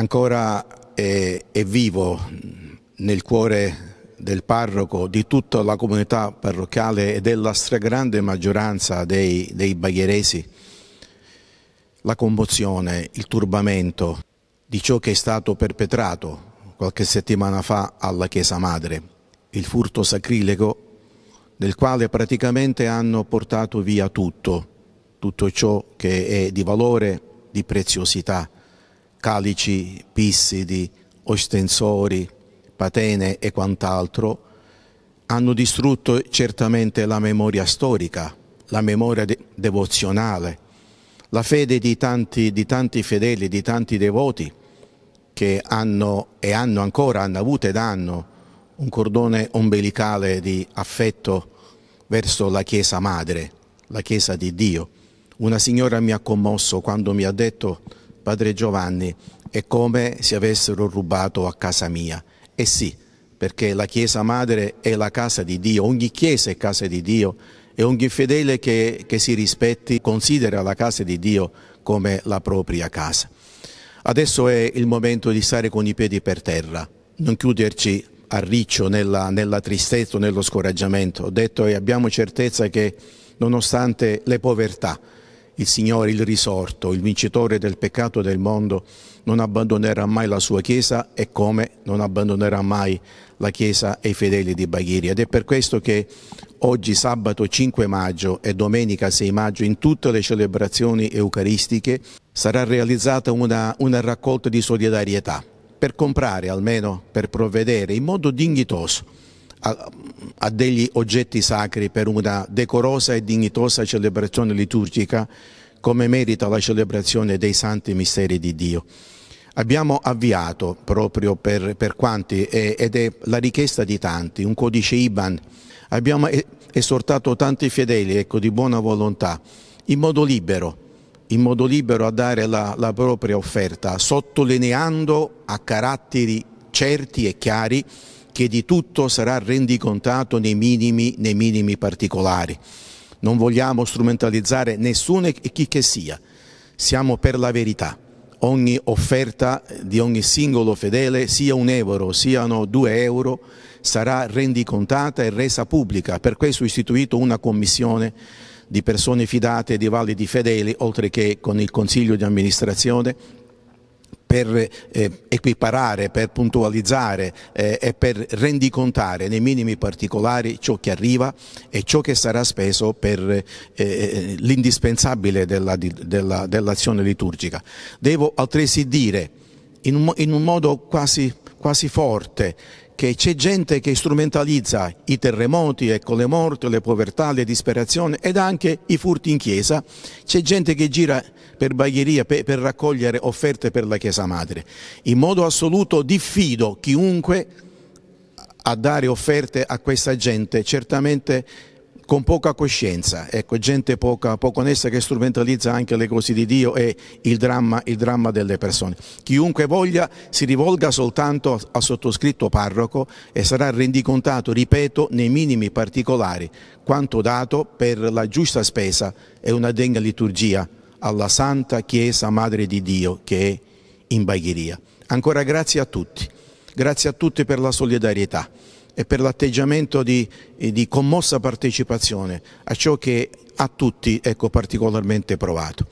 ancora è, è vivo nel cuore del parroco, di tutta la comunità parrocchiale e della stragrande maggioranza dei, dei baghieresi, la commozione, il turbamento di ciò che è stato perpetrato qualche settimana fa alla Chiesa Madre, il furto sacrilego del quale praticamente hanno portato via tutto, tutto ciò che è di valore, di preziosità calici, pissidi, ostensori, patene e quant'altro, hanno distrutto certamente la memoria storica, la memoria de devozionale, la fede di tanti, di tanti, fedeli, di tanti devoti che hanno e hanno ancora, hanno avuto ed hanno un cordone ombelicale di affetto verso la Chiesa Madre, la Chiesa di Dio. Una signora mi ha commosso quando mi ha detto Padre Giovanni, è come se avessero rubato a casa mia. E eh sì, perché la Chiesa Madre è la casa di Dio, ogni Chiesa è casa di Dio e ogni fedele che, che si rispetti considera la casa di Dio come la propria casa. Adesso è il momento di stare con i piedi per terra, non chiuderci a riccio nella, nella tristezza o nello scoraggiamento. Ho detto e abbiamo certezza che nonostante le povertà, il Signore, il risorto, il vincitore del peccato del mondo, non abbandonerà mai la sua Chiesa e come non abbandonerà mai la Chiesa e i fedeli di Baghiri. Ed è per questo che oggi sabato 5 maggio e domenica 6 maggio in tutte le celebrazioni eucaristiche sarà realizzata una, una raccolta di solidarietà per comprare almeno, per provvedere in modo dignitoso a, a degli oggetti sacri per una decorosa e dignitosa celebrazione liturgica come merita la celebrazione dei santi misteri di Dio. Abbiamo avviato proprio per, per quanti, ed è la richiesta di tanti, un codice IBAN. Abbiamo esortato tanti fedeli ecco, di buona volontà, in modo libero, in modo libero a dare la, la propria offerta, sottolineando a caratteri certi e chiari che di tutto sarà rendicontato nei minimi, nei minimi particolari. Non vogliamo strumentalizzare nessuno e chi che sia, siamo per la verità ogni offerta di ogni singolo fedele, sia un euro, siano due euro, sarà rendicontata e resa pubblica. Per questo ho istituito una commissione di persone fidate, di validi fedeli, oltre che con il Consiglio di amministrazione per eh, equiparare, per puntualizzare eh, e per rendicontare nei minimi particolari ciò che arriva e ciò che sarà speso per eh, eh l'indispensabile dell'azione della, dell liturgica. Devo altresì dire in un, in un modo quasi, quasi forte che c'è gente che strumentalizza i terremoti, ecco, le morti, le povertà, le disperazioni ed anche i furti in chiesa, c'è gente che gira per bagheria per, per raccogliere offerte per la Chiesa Madre. In modo assoluto diffido chiunque a dare offerte a questa gente, certamente con poca coscienza, ecco, gente poca, poco onesta che strumentalizza anche le cose di Dio e il dramma, il dramma delle persone. Chiunque voglia si rivolga soltanto al sottoscritto parroco e sarà rendicontato, ripeto, nei minimi particolari quanto dato per la giusta spesa e una degna liturgia alla Santa Chiesa Madre di Dio che è in Bagheria. Ancora grazie a tutti, grazie a tutti per la solidarietà e per l'atteggiamento di, di, commossa partecipazione a ciò che a tutti ecco, particolarmente provato.